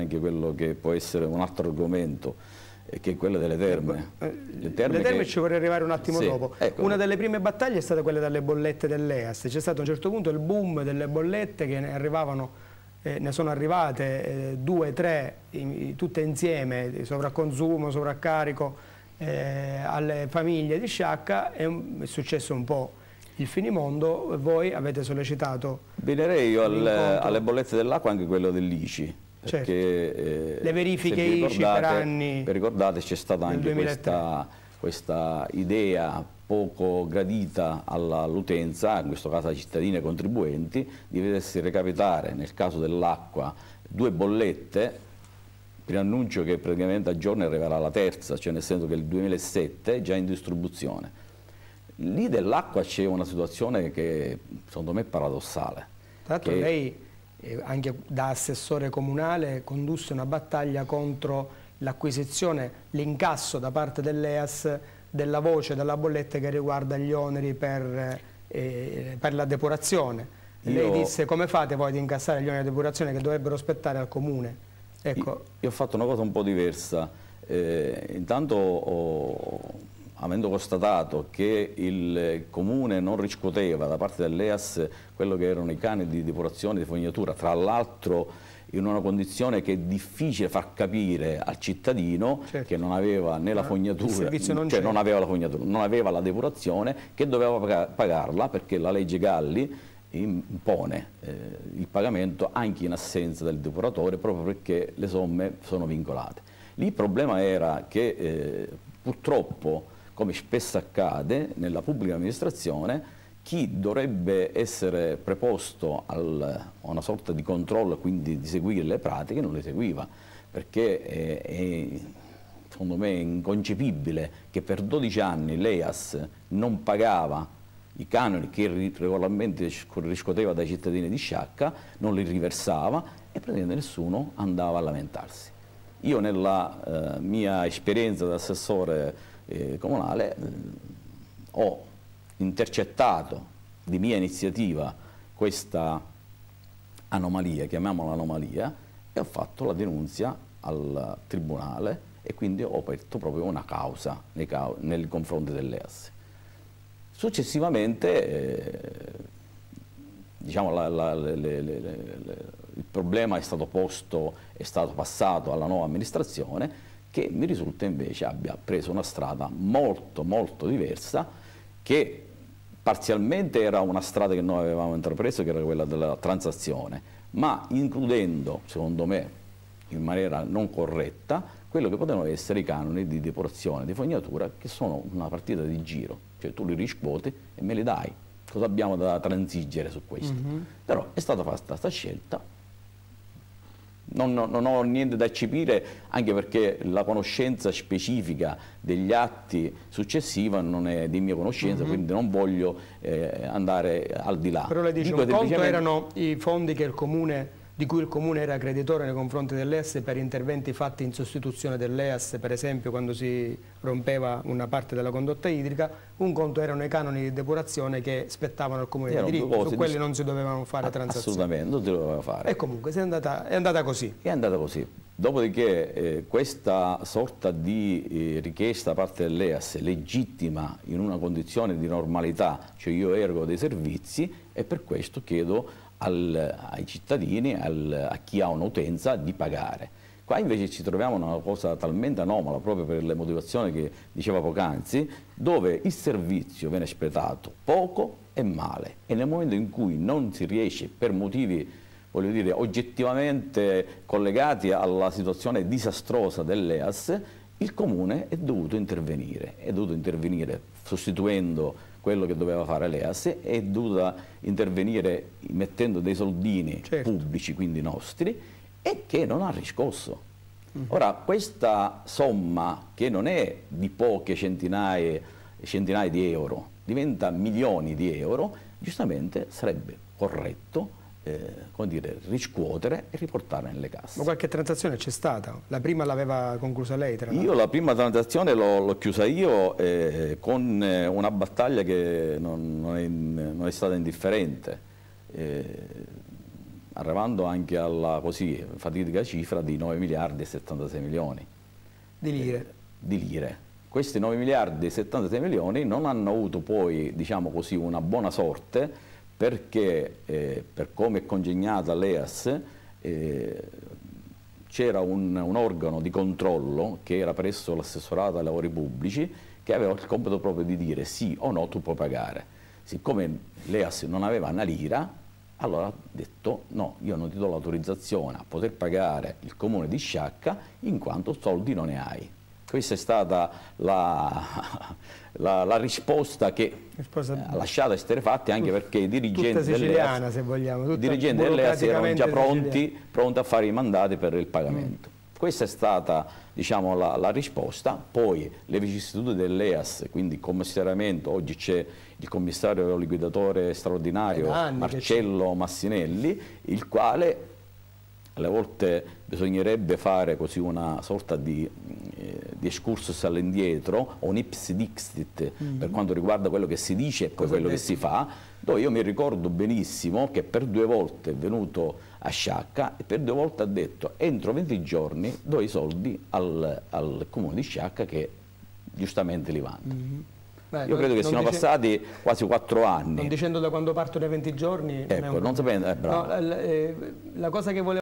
anche quello che può essere un altro argomento eh, che è quello delle terme. Eh, le terme, Le terme che... ci vorrei arrivare un attimo sì, dopo. Ecco. Una delle prime battaglie è stata quella delle bollette dell'EAS. C'è stato a un certo punto il boom delle bollette che ne arrivavano eh, ne sono arrivate eh, due, tre, in, tutte insieme, sovraconsumo, sovraccarico eh, alle famiglie di Sciacca, è, un, è, successo un po' il finimondo, voi avete sollecitato... Binerei io al, alle bollette dell'acqua anche quello dell'ICI, perché, certo. eh, Le verifiche ICI per anni. Per ricordate c'è stata anche questa, questa idea poco gradita all'utenza, in questo caso ai cittadini e ai contribuenti, di vedersi recapitare nel caso dell'acqua due bollette preannuncio che praticamente a giorni arriverà la terza, cioè nel senso che il 2007 è già in distribuzione. Lì dell'acqua c'è una situazione che secondo me è paradossale. tra l'altro lei eh, anche da assessore comunale, condusse una battaglia contro l'acquisizione, l'incasso da parte dell'EAS della voce, della bolletta che riguarda gli oneri per, eh, per la depurazione. Io... Lei disse come fate voi ad incassare gli oneri di depurazione che dovrebbero spettare al comune? Ecco. Io, io ho fatto una cosa un po' diversa. Eh, intanto ho avendo constatato che il comune non riscuoteva da parte dell'EAS quello che erano i cani di depurazione e di fognatura, tra l'altro in una condizione che è difficile far capire al cittadino certo. che non aveva né la ah, fognatura, non cioè non aveva la fognatura, non aveva la depurazione, che doveva pagarla perché la legge Galli impone eh, il pagamento anche in assenza del depuratore proprio perché le somme sono vincolate. Lì il problema era che eh, purtroppo come spesso accade nella pubblica amministrazione, chi dovrebbe essere preposto a una sorta di controllo, quindi di seguire le pratiche, non le seguiva, perché è, è, secondo me è inconcepibile che per 12 anni l'EAS non pagava i canoni che regolarmente riscuoteva dai cittadini di Sciacca, non li riversava e praticamente nessuno andava a lamentarsi. Io nella eh, mia esperienza da assessore eh, comunale, mm, ho intercettato di mia iniziativa questa anomalia, chiamiamola anomalia, e ho fatto la denuncia al Tribunale e quindi ho aperto proprio una causa nei, cau nei confronti dell'EAS. Successivamente eh, diciamo, la, la, le, le, le, il problema è stato posto, è stato passato alla nuova amministrazione che mi risulta invece abbia preso una strada molto molto diversa che parzialmente era una strada che noi avevamo intrapreso che era quella della transazione ma includendo secondo me in maniera non corretta quello che potevano essere i canoni di depurazione, di fognatura che sono una partita di giro cioè tu li riscuoti e me li dai cosa abbiamo da transigere su questo? Mm -hmm. Però è stata fatta questa scelta non, non, ho niente da eccepire anche perché la conoscenza specifica degli atti successiva non è di mia conoscenza, mm -hmm. quindi non voglio eh, andare al di là. Però lei dice Dico un conto erano i fondi che il Comune di cui il Comune era creditore nei confronti dell'EAS per interventi fatti in sostituzione dell'EAS, per esempio quando si rompeva una parte della condotta idrica, un conto erano i canoni di depurazione che spettavano al Comune erano di diritto, su quelli non si dovevano fare transazioni. Assolutamente, non si doveva fare. E comunque è andata, è andata così. È andata così. Dopodiché eh, questa sorta di eh, richiesta da parte dell'EAS legittima in una condizione di normalità, cioè io ergo dei servizi e per questo chiedo al, ai cittadini, al, a chi ha un'utenza, di pagare. Qua invece ci troviamo in una cosa talmente anomala, proprio per le motivazioni che diceva poc'anzi, dove il servizio viene espletato poco e male e nel momento in cui non si riesce per motivi voglio dire, oggettivamente collegati alla situazione disastrosa dell'EAS, il Comune è dovuto intervenire, è dovuto intervenire sostituendo quello che doveva fare l'EAS è dovuta intervenire mettendo dei soldini certo. pubblici, quindi nostri, e che non ha riscosso. Mm. Ora, questa somma, che non è di poche centinaia, centinaia di euro, diventa milioni di euro, giustamente sarebbe corretto eh, come dire, riscuotere e riportare nelle casse. Ma qualche transazione c'è stata? La prima l'aveva conclusa lei? Tra io la prima transazione l'ho chiusa io eh, con eh, una battaglia che non, non, è, non è, stata indifferente, eh, arrivando anche alla così, fatidica cifra di 9 miliardi e 76 milioni. Di lire? Eh, di lire. Questi 9 miliardi e 76 milioni non hanno avuto poi diciamo così, una buona sorte perché eh, per come è congegnata l'EAS eh, c'era un, un, organo di controllo che era presso l'assessorato ai lavori pubblici che aveva il compito proprio di dire sì o no tu puoi pagare. Siccome l'EAS non aveva una lira, allora ha detto no, io non ti do l'autorizzazione a poter pagare il comune di Sciacca in quanto soldi non ne hai. Questa è stata la, la, la risposta che risposta... ha lasciato esterefatti anche Tut, perché i dirigenti siciliana, dell'EAS, vogliamo, dirigenti dell'EAS erano già pronti, pronti, a fare i mandati per il pagamento. Mm. Questa è stata diciamo, la, la, risposta, poi le vicissitudini dell'EAS, quindi il commissariamento, oggi c'è il commissario liquidatore straordinario Marcello Massinelli, il quale alle volte bisognerebbe fare così una sorta di, eh, di excursus all'indietro o un ipsi dixit mm -hmm. per quanto riguarda quello che si dice e poi quello che si fa, dove io mi ricordo benissimo che per due volte è venuto a Sciacca e per due volte ha detto entro 20 giorni do i soldi al, al comune di Sciacca che giustamente li vanta Mm -hmm. Beh, Io credo che siano dice... passati quasi quattro anni. Non dicendo da quando partono i 20 giorni. Ecco, non sapendo... Eh, no, la, eh, la cosa che volevo...